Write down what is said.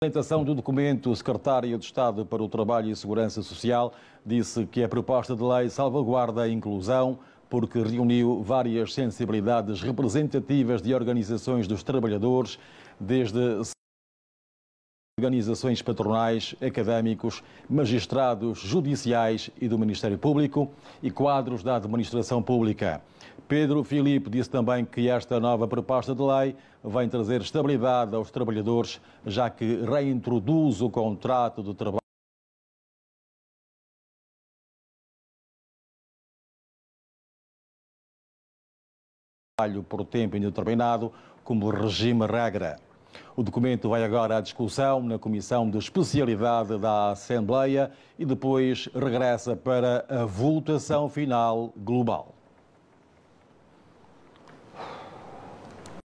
A apresentação do documento, o secretário de Estado para o Trabalho e Segurança Social disse que a proposta de lei salvaguarda a inclusão porque reuniu várias sensibilidades representativas de organizações dos trabalhadores, desde organizações patronais, académicos, magistrados judiciais e do Ministério Público e quadros da administração pública. Pedro Filipe disse também que esta nova proposta de lei vai trazer estabilidade aos trabalhadores, já que reintroduz o contrato de trabalho. por tempo indeterminado como regime regra. O documento vai agora à discussão na Comissão de Especialidade da Assembleia e depois regressa para a votação final global.